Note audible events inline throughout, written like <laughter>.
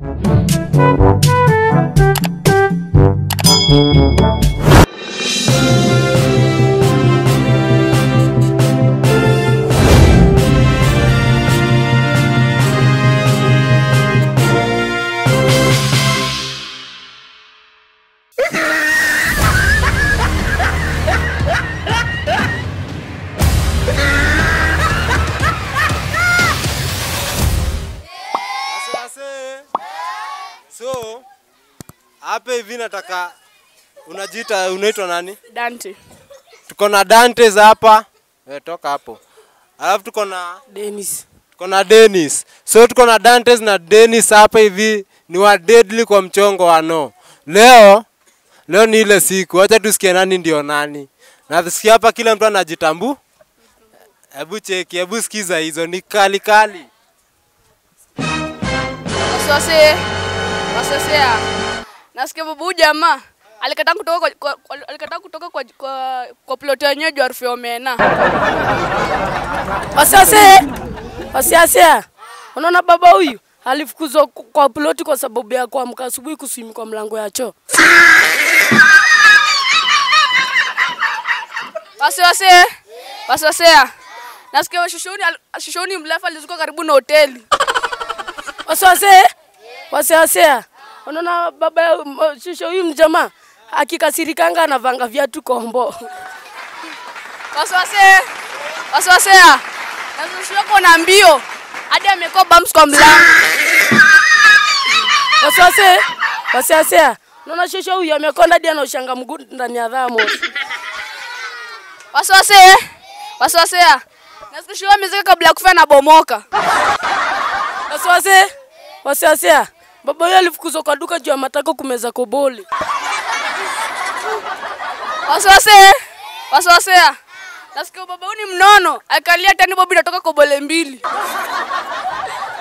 Thank you. hivi nataka unajiita unaitwa nani? Dante. Tuko na Dante za hapa. Wewe eh, toka hapo. Alafu tuko na Dennis. Tuko na Dennis. So tuko na Dante na Dennis hapa hivi ni wa deadly kwa mchongo wa no. Leo leo ni ile siku. Acha tusikie nani ndio nani. Na tusikie hapa kila mtu anajitambu. Hebu cheki, hebu sikiza hizo ni kali kali. Wasiwasi, wasiwasi nasikia baba jamaa alikataa kutoka kwa, kwa, alikataa kutoka kwa, kwa, kwa ploti yenyewe juu harufu ya omena. Wasiasia, wasiasia, unaona baba huyu alifukuzwa kwa ploti kwa sababu ya kuamka asubuhi kusimi kwa mlango ya choo. Wasiwase, wasiwasea, nasikia shushuni, shushuni mlafa alizuka karibu na hoteli. Wasiwase, wasiwasea Unaona baba shusho huyu mjamaa akikasirikanga anavanga viatu kombo. Wasiwase, wasiwase. Na shusho kwa na mbio. Hadi amekuwa bumps kwa mlango. Wasiwase, wasiwase. Unaona shusho huyu amekonda hadi anaushanga mguu ndani ya dhamo. Wasiwase. Wasiwase. Na shusho amezeka kabla ya kufa na bomoka. Wasiwase. Wasiwase. Baba yeye alifukuzwa kwa duka juu ya matako kumeza kobole. Wasiwase. Wasiwasea. Nasikia baba huyu ni mnono. Akalia tani bobi natoka kobole mbili.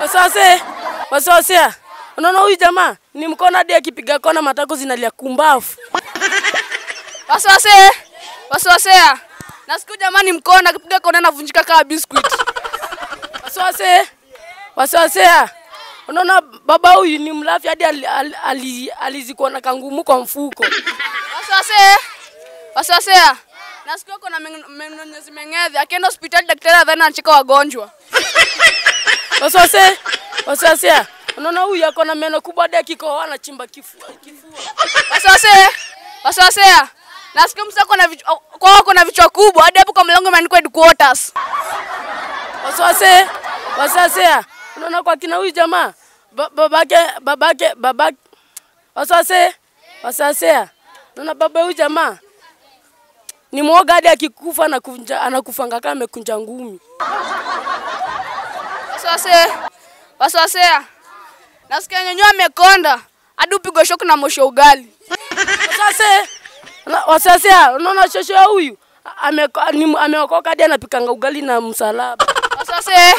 Wasiwase. Wasiwasea. Unaona huyu jamaa ni mkono hadi akipiga kona matako zinalia kumbafu. Wasiwase. Wasiwasea. Nasikia jamaa ni mkono akipiga kona anavunjika kama biscuit. Wasiwase. Wasiwasea. Unaona baba huyu ni mlafi hadi alizikuwa na kangumu kwa mfuko. Wasiwasee. Wasiwasea. Na kuna yako na meno zimeng'edha. Akienda hospitali daktari adhani anacheka wagonjwa. Wasiwasee. Wasiwasea. Unaona huyu yako na meno kubwa hadi akikohoa anachimba kifua. Wasiwasee. Wasiwasea. Na siku msa kuna vichwa kwao kuna vichwa kubwa hadi hapo kwa mlango imeandikwa headquarters. Wasiwasee. Wasiwasea. Unaona kwa kina huyu jamaa babake babake babake wasase wasasea. Unaona baba huyu jamaa ni mwoga hadi akikufa anakunja, anakufanga kama amekunja ngumi. Wasase wasasea. Nasikia nyenyewe amekonda hadi upigwe shoku na mosho ugali. Wasase wasasea. Unaona shosho ya huyu ameokoka hadi anapikanga ugali na msalaba. Wasase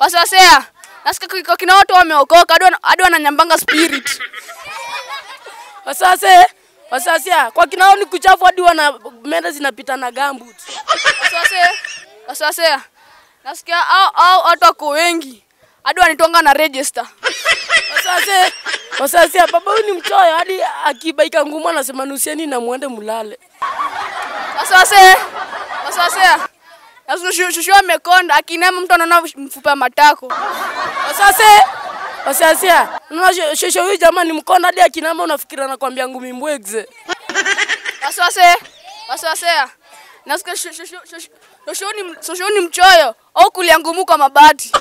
wasasea. Nasika kina watu wameokoka hadi wananyambanga spirit. <laughs> Wasase wasasia kwa kinao ni kuchafu hadi wana mende zinapita na gambut. Wasase wasasia nasikia au au watu wako wengi hadi wanitonga na register. Wasase wasasia baba huyu ni mchoyo hadi akiba ngumu anasema nusieni na muende mlale. Wasase wasasia Shushiwa mekonda akinama mtu anaona mfupa matako. Sasa Wasiasia, shosho huyu jamaa ni mkonda hadi akinama unafikira nakwambia ngumi mbwegze. Wasiwase, wasiwasea. Nasikia shosho ni mchoyo au kulia ngumu kwa mabati.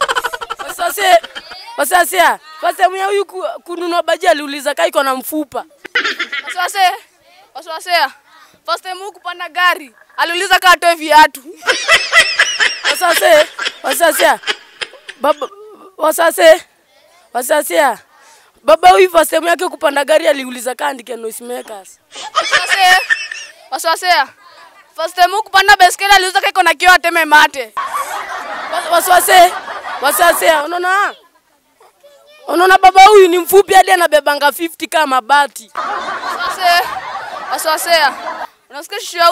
Wasiwase, wasiasia. Basi huyu kununua baji aliuliza kai na mfupa. Wasiwase, wasiwasea first time huku pana gari aliuliza kama atoe viatu wasase wasase baba wasase wasase baba huyu first time yake kupanda gari aliuliza kama andike noise makers wasase wasase first time huku pana beskeli aliuliza kama iko na kioo ateme mate wasase wasase unaona unaona baba huyu ni mfupi hadi anabebanga 50 kama bati wasase Wasase unasikia shisho ya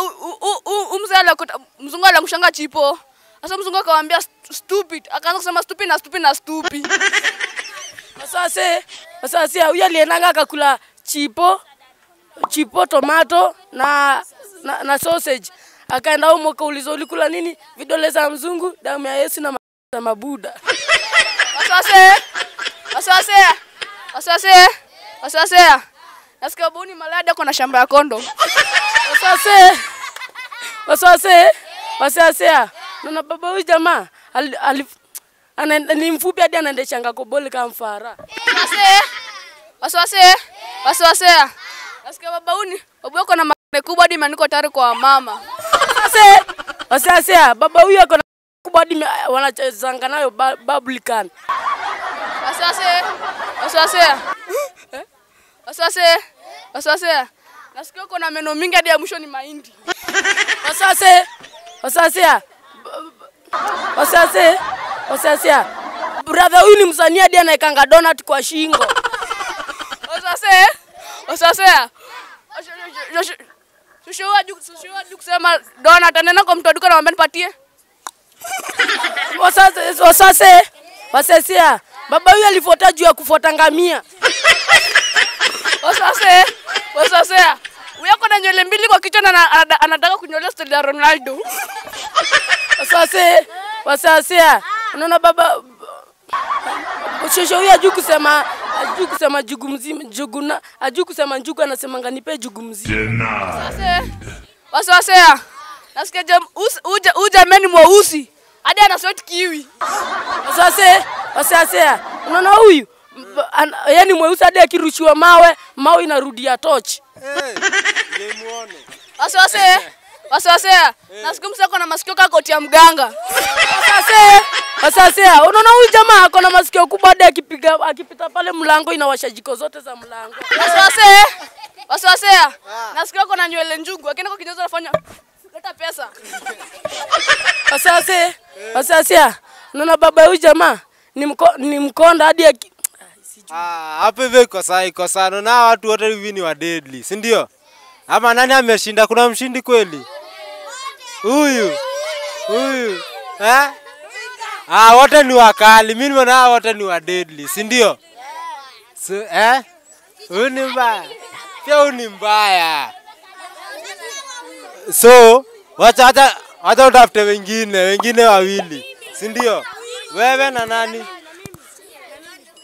umzee alakota mzungu alamshanga chipo. Sasa mzungu akamwambia stupid, akaanza kusema stupid na stupid na stupid. <laughs> Sasa se sasa se huyo alienanga akakula chipo chipo tomato na, na, na sausage akaenda huko akauliza ulikula nini? Vidole za mzungu, damu ya Yesu na za mabuda. Wasase. <laughs> Wasase. Wasase. Wasase. Nasikia buni malaria kwa na shamba ya kondo. <laughs> wasiwasi wasiwasi wasiwasi. Naona baba huyu jamaa ni mfupi hadi anaendeshanga koboli kama mfara. Wasiwasi wasiwasi nasikia baba uni babu yako na makubwa hadi imeandikwa tayari kwa mama. Wasiwasi baba huyu ako na kubwa hadi eh, wanachezanga nayo Babulkan. Wasiwasi wasiwasi eh? wasiwasi wasiwasi Nasikia uko na meno mingi hadi ya mwisho ni mahindi. Wasase. Wasase. Wasase. Wasase. Brother huyu ni msanii hadi anaekanga donut kwa shingo. Wasase. Wasase. Shushuwa juu shushuwa juu kusema donut anaenda kwa mtu duka na mwambie nipatie. Wasase. Wasase. Wasase. Baba huyu alifuata juu ya kufuata ngamia. Wasase wasasea uyako na nywele mbili kwa kichwa na anataka kunywelea stori ya Ronaldo. Wasasea, wasasea, unaona baba shosho huyo ajui kusema ajui kusema jugu mzima jugu na ajui kusema njugu, anasemanga nipe jugu mzima. Wasasea, nasikia uja uja meni mweusi hadi anasweti kiwi. Wasase, wasasea, unaona huyu an, yani mweusi hadi akirushiwa mawe mawe inarudia tochi wasiwase wasiwase nasikumsa kona masikio kakoti ya mganga wasiwase Wasasea, unaona huyu jamaa ako na masikio kubwa hadi akipiga akipita pale mlango inawasha jiko zote za mlango. Wasiwase. Wasiwase. Nasikia ah. ako na nywele njungu. akina kwa kinyozo anafanya leta pesa. Wasase. <laughs> Wasasea. Unaona baba huyu jamaa ni mko, ni mkonda hadi Ah, hapo hivyo iko sawa, iko sawa. Na watu wote hivi ni wa deadly, si ndio? Ama nani ameshinda? Kuna mshindi kweli? Huyu huyu eh? Ah, wote ni wakali. Mimi nimeona hao wote ni wa deadly, si ndio? So, eh? Huyu ni mbaya. Pia huyu ni mbaya. So, wacha wacha wacha utafute wengine, wengine wawili, si ndio? Wewe na nani?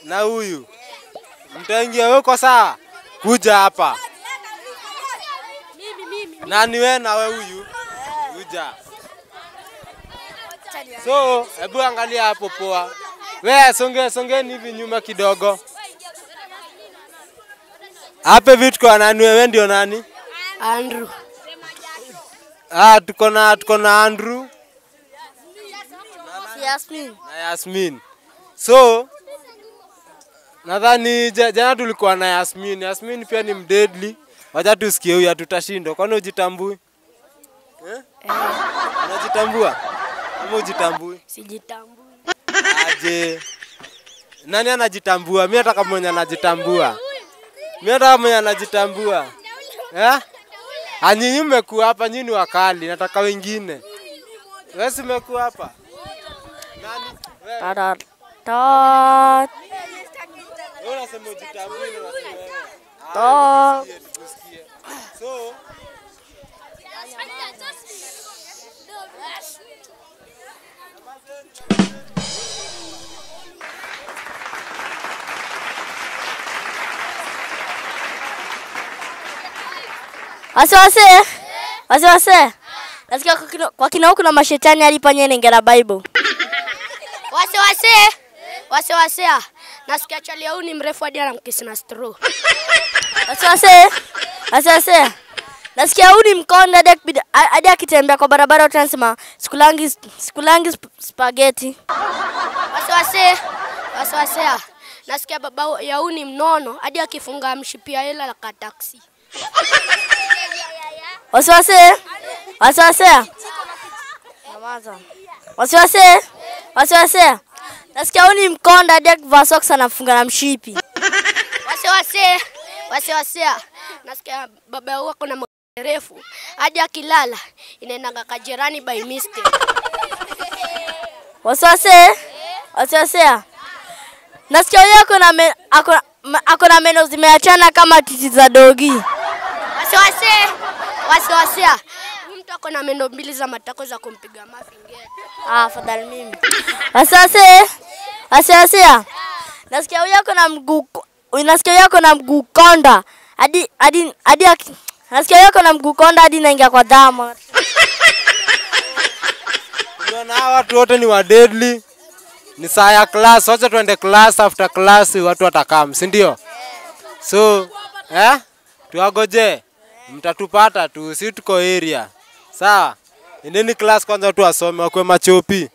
na huyu mtaingia, weko saa kuja hapa. Nani we na huyu, kuja. So hebu angalia hapo, poa. We songe, songeni hivi nyuma kidogo, hapa vitu kwa nani. Wewe ndio nani? Andrew. Ah, tuko na tuko na Andrew Yasmin. na Yasmin. So Nadhani jana tulikuwa na Yasmin. Yasmin pia ni mdedli. Wacha tusikie huyu tutashinda. Kwani ujitambui? Eh? Eh. Unajitambua? Ama ujitambui? Sijitambui. Aje. Nani anajitambua? Mimi nataka mwenye anajitambua. Mimi nataka mwenye anajitambua. Eh? Anyinyi ah, mmekuwa hapa, nyinyi wakali. Nataka wengine. Wewe simekuwa hapa? Nani? Tarat waseme Wase wase. Wase wase. Nasikia kwa kina, kwa kina kuna mashetani alipanya nengera Bible. Wase wase. Wase wase nasikia chali huyu ni mrefu hadi anamkisi na straw. <laughs> Asiwase. Asiwase. Nasikia huyu ni mkonde hadi hadi akitembea kwa barabara watu wanasema sikulangi sikulangi spaghetti. Wasiwase. Wasiwase. Nasikia baba ya ni mnono hadi akifunga mshipia hela la taxi. taksi. Wasiwase. Wasiwase. Wasiwase. Wasiwase. Nasikia huyu ni mkonda hadi akivaa socks anafunga na mshipi. Wase wase. Wase wase. Nasikia baba yako kuna mrefu. Hadi akilala inaendanga kwa jirani by mistake. Wase wase. Wase wase. Nasikia huyu ako na ako, ako na meno zimeachana kama titi za dogi. Wase wase. Wase wase mtu ako na meno mbili za matako za kumpiga mafi Ah, fadhali mimi. Asase. <laughs> Asase. Yeah. Nasikia huyo ako na mguu Unasikia huyo ako na mguu konda. Hadi hadi hadi nasikia huyo ako na mguu konda hadi naingia kwa dhama. Unaona hawa watu wote ni wa deadly. Ni saa ya class, wacha tuende class after class watu watakam, si ndio? So, eh? Tuagoje. Mtatupata tu, si tuko area. Sawa, endeni class kwanza, watu wasome, wakuwe machopi.